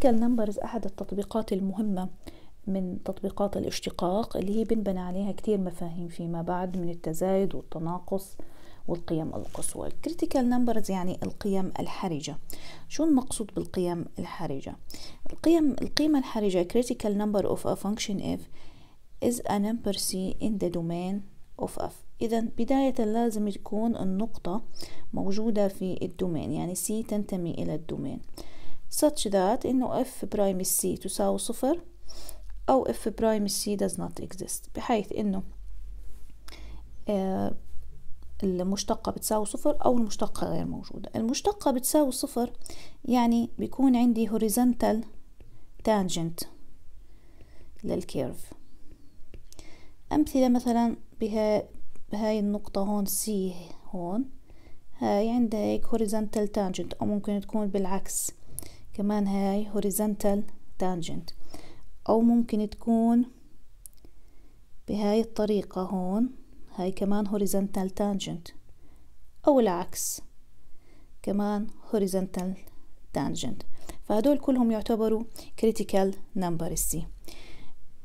تيبيكال نمبرز أحد التطبيقات المهمة من تطبيقات الاشتقاق اللي هي بنبنى عليها كتير مفاهيم فيما بعد من التزايد والتناقص والقيم القصوى الكريتيكال نمبرز يعني القيم الحرجة شو المقصود بالقيم الحرجة القيم القيمة الحرجة critical number of a function f is a number c in the domain of f إذا بداية لازم تكون النقطة موجودة في الدومين يعني c تنتمي إلى الدومين such that إنه f prime c تساوي صفر أو f prime c does not exist بحيث إنه آه، المشتقة بتساوي صفر أو المشتقة غير موجودة المشتقة بتساوي صفر يعني بيكون عندي horizontal tangent للكيرف أمثلة مثلا بها بهاي النقطة هون سي هون هاي عندها هيك horizontal tangent أو ممكن تكون بالعكس كمان هاي horizontal tangent أو ممكن تكون بهاي الطريقة هون هاي كمان horizontal tangent أو العكس كمان horizontal tangent فهدول كلهم يعتبروا critical number C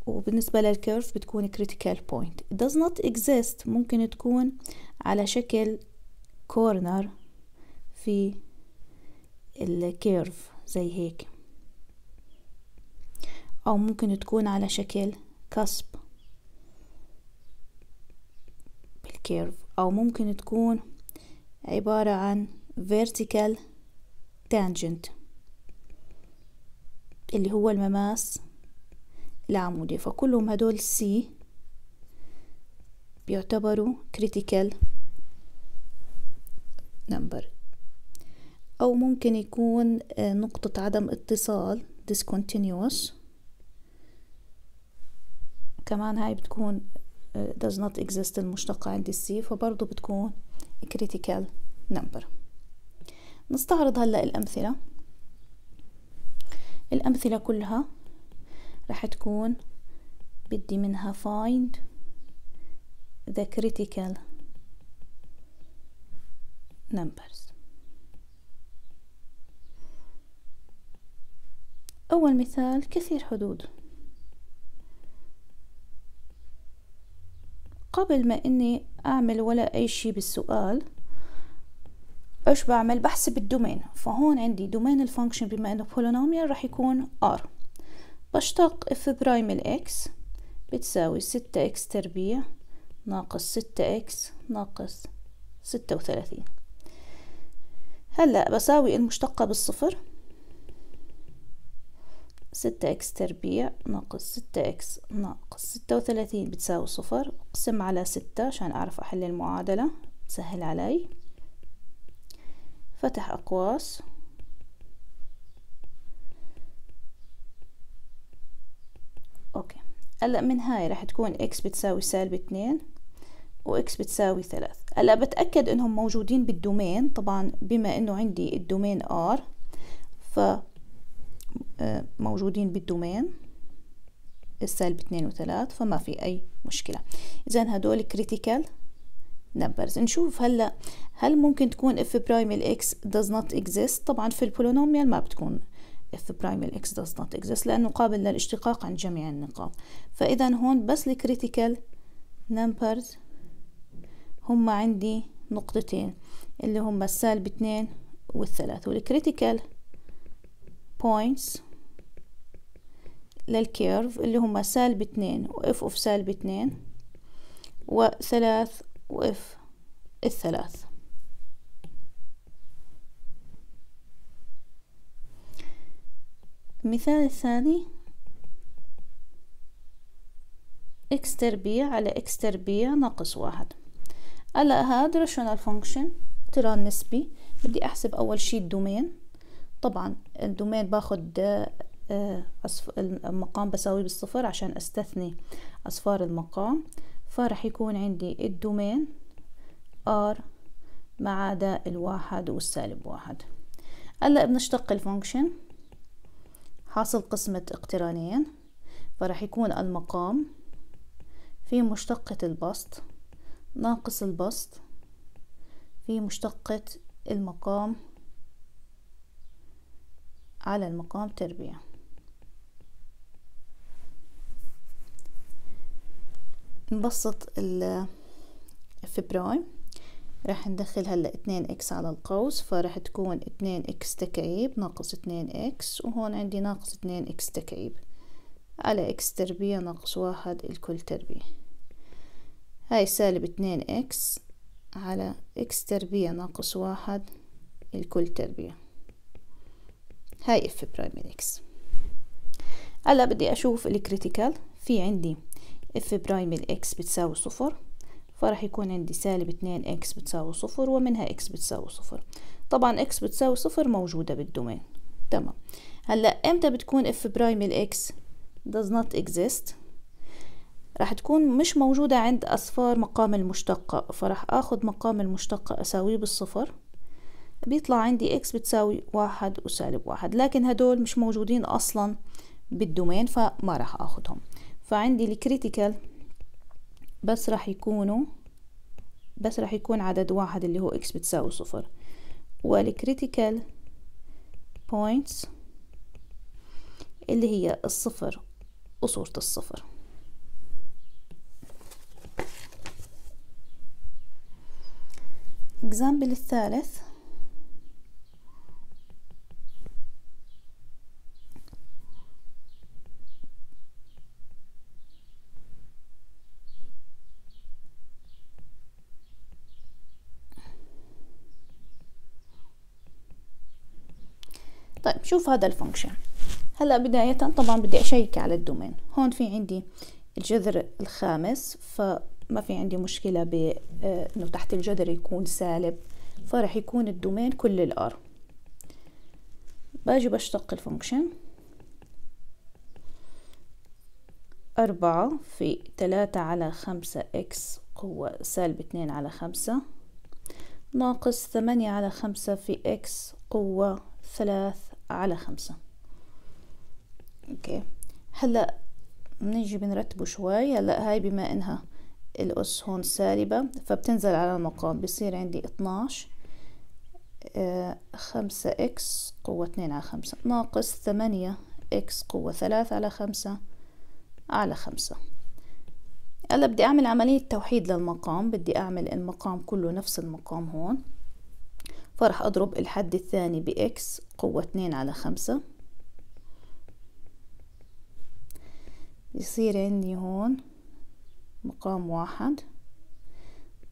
وبالنسبة للكيرف بتكون critical point does not exist ممكن تكون على شكل corner في الكيرف زي هيك أو ممكن تكون على شكل كسب بالكيرف أو ممكن تكون عبارة عن vertical tangent اللي هو المماس العمودي فكلهم هدول سي بيعتبروا critical number أو ممكن يكون آه، نقطة عدم اتصال discontinuous كمان هاي بتكون آه، does not exist المشتقة عند السي فبرضو بتكون critical number نستعرض هلأ الأمثلة الأمثلة كلها رح تكون بدي منها find the critical numbers أول مثال كثير حدود قبل ما إني أعمل ولا أي شي بالسؤال إيش بعمل بحسب الدومين فهون عندي دومين الفانكشن بما إنه بولينوميال راح يكون r بشتق f برايم x بتساوي ستة x تربيع ناقص ستة x ناقص ستة وثلاثين هلأ بساوي المشتقة بالصفر ستة إكس تربيع ناقص ستة إكس ناقص ستة وثلاثين بتساوي صفر أقسم على ستة عشان أعرف أحل المعادلة تسهل علي فتح أقواس أوكي هلا من هاي راح تكون إكس بتساوي سالب اتنين وإكس بتساوي ثلاث هلا بتأكد إنهم موجودين بالدومين طبعا بما إنه عندي الدومين R ف آه، موجودين بالدومين السالب اثنين وثلاث فما في أي مشكلة إذا هدول كريتيكال نمبرز نشوف هلا هل ممكن تكون اف برايم الاكس does not exist طبعا في البولينوميال ما بتكون اف برايم الاكس does not exist لأنه قابل للاشتقاق عند جميع النقاط فإذا هون بس الكريتيكال نمبرز هم عندي نقطتين اللي هم السالب اثنين والثلاث والكريتيكال بوينتس للكيرف اللي هما سالب اتنين واف اوف سالب اتنين وثلاث واف الثلاث المثال الثاني اكس تربيع على اكس تربيع ناقص واحد على هاد راشونال فونكشن ترى النسبي بدي احسب اول شي الدومين طبعا الدومين باخد آه، المقام بساويه بالصفر عشان استثني اصفار المقام فرح يكون عندي الدومين r ما عدا الواحد والسالب واحد هلا بنشتق الفونكشن حاصل قسمة اقترانين فرح يكون المقام في مشتقة البسط ناقص البسط في مشتقة المقام على المقام تربيه نبسط الفبراي راح ندخل هلا 2 اكس على القوس فراح تكون 2 اكس تكعيب ناقص 2 اكس وهون عندي ناقص 2 اكس تكعيب على اكس تربيع ناقص واحد الكل تربيع هاي سالب 2 اكس على اكس تربيع ناقص واحد الكل تربيع هاي اف برايم اكس هلا بدي اشوف الكريتيكال في عندي اف برايم الاكس بتساوي صفر فراح يكون عندي سالب اتنين اكس بتساوي صفر ومنها اكس بتساوي صفر طبعا اكس بتساوي صفر موجودة بالدومين تمام هلا امتى بتكون اف برايم الاكس does not exist راح تكون مش موجودة عند أصفار مقام المشتقة فراح أخد مقام المشتقة أساويه بالصفر بيطلع عندي اكس بتساوي واحد وسالب واحد لكن هدول مش موجودين أصلا بالدومين فما راح أخدهم فعندي الكريتيكال بس راح يكونوا بس راح يكون عدد واحد اللي هو اكس بتساوي صفر والكريتيكال بوينتس اللي هي الصفر وصورة الصفر example الثالث طيب شوف هذا الفانكشن هلا بداية طبعا بدي أشيك على الدومين هون في عندي الجذر الخامس فما في عندي مشكلة بأنه آه، تحت الجذر يكون سالب فرح يكون الدومين كل الار باجي بشتق الفانكشن أربعة في تلاتة على خمسة إكس قوة سالب اتنين على خمسة ناقص ثمانية على خمسة في إكس قوة ثلاث على خمسة اوكي هلا بنيجي بنرتبه شوي هلا هاي بما انها الأس هون سالبة فبتنزل على المقام بصير عندي اتناش آه، خمسة إكس قوة اتنين على خمسة ناقص ثمانية إكس قوة ثلاثة على خمسة على خمسة هلا بدي أعمل عملية توحيد للمقام بدي أعمل المقام كله نفس المقام هون فراح أضرب الحد الثاني بإكس قوة اتنين على خمسة يصير عندي هون مقام واحد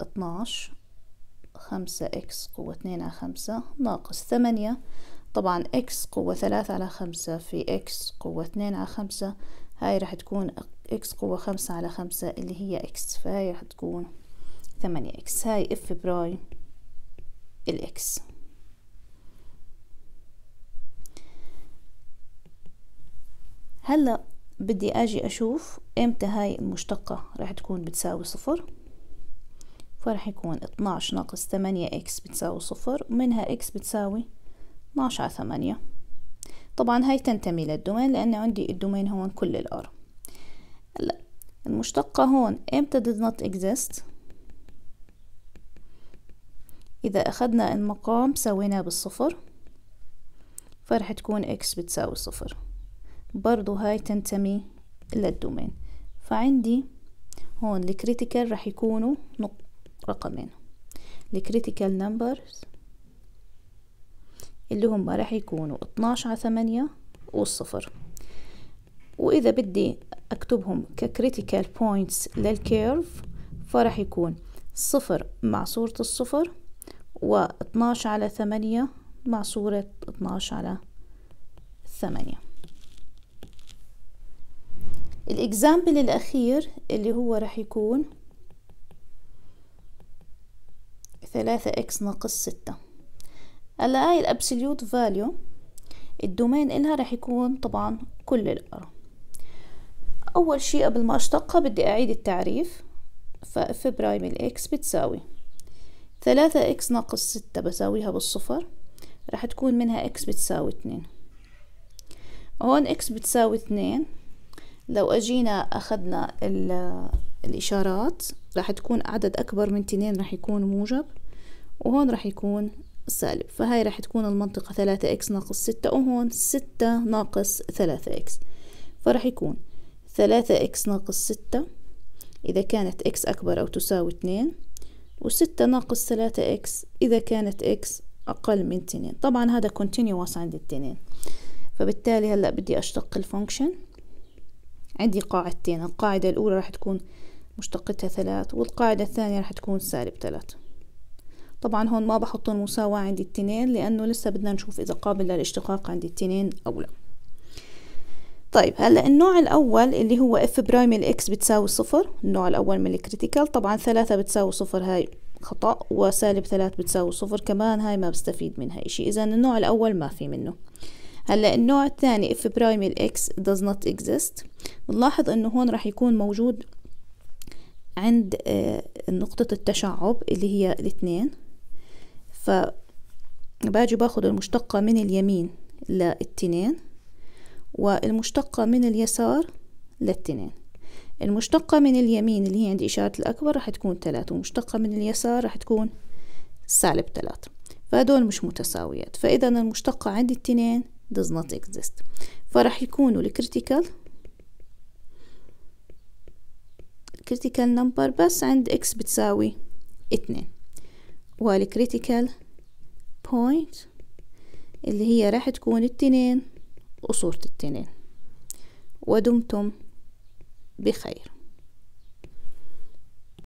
اتناش خمسة إكس قوة اتنين على خمسة ناقص 8 طبعا إكس قوة 3 على خمسة في إكس قوة اتنين على خمسة هاي راح تكون إكس قوة خمسة على خمسة اللي هي إكس فهاي راح تكون 8 إكس هاي إف برايم الإكس هلأ بدي أجي أشوف إمتى هاي المشتقة راح تكون بتساوي صفر فراح يكون 12 ناقص 8 إكس بتساوي صفر ومنها إكس بتساوي 12 على 8 طبعا هاي تنتمي للدومين لأن عندي الدومين هون كل الأر هلأ المشتقة هون إمتى did not exist إذا أخدنا المقام سويناه بالصفر فرح تكون إكس بتساوي صفر برضو هاي تنتمي للدومين فعندي هون الكريتيكال رح يكونوا رقمين الكريتيكال نمبرز اللي هم رح يكونوا 12 على 8 والصفر وإذا بدي أكتبهم ككريتيكال بوينتس للكيرف فرح يكون صفر مع صورة الصفر و12 على 8 مع صورة 12 على 8 الاكزامبل الأخير اللي هو رح يكون 3x ناقص 6 هلا هاي الابسوليوت فاليو الدومين إلها رح يكون طبعا كل الأرقام أول شيء قبل ما أشتقها بدي أعيد التعريف ففي برايم الإكس بتساوي ثلاثة إكس ناقص ستة بساويها بالصفر راح تكون منها إكس بتساوي اتنين هون إكس بتساوي اتنين لو أجينا أخذنا الإشارات راح تكون عدد أكبر من اتنين راح يكون موجب وهون راح يكون سالب فهاي راح تكون المنطقة ثلاثة إكس ناقص ستة وهون ستة ناقص ثلاثة إكس فراح يكون ثلاثة إكس ناقص ستة إذا كانت إكس أكبر أو تساوي اتنين وستة ناقص ثلاثة إكس إذا كانت إكس أقل من تنين طبعا هذا continuous عند التنين فبالتالي هلأ بدي أشتق الفونكشن عندي قاعدتين القاعدة الأولى راح تكون مشتقتها ثلاث والقاعدة الثانية راح تكون سالب ثلاث طبعا هون ما بحط المساواة عند التنين لأنه لسه بدنا نشوف إذا قابل للاشتقاق عند التنين أو لا طيب هلا النوع الاول اللي هو اف برايم الاكس بتساوي صفر النوع الاول من الكريتيكال طبعا ثلاثة بتساوي صفر هاي خطأ وسالب ثلاث بتساوي صفر كمان هاي ما بستفيد منها اشي اذا النوع الاول ما في منه هلا النوع الثاني اف برايم الاكس does not exist بنلاحظ انه هون راح يكون موجود عند آه، نقطة التشعب اللي هي الاثنين فباجي باخذ باخد المشتقة من اليمين للتنين والمشتقة من اليسار للتنين المشتقة من اليمين اللي هي عند إشارة الأكبر راح تكون ثلاثة ومشتقة من اليسار راح تكون سالب ثلاثة فهدول مش متساويات فإذا المشتقة عند التنين does not exist فراح يكونوا الكريتيكال الكريتيكال نمبر بس عند x بتساوي اتنين والكريتيكال بوينت اللي هي راح تكون التنين وصورة التنين ودمتم بخير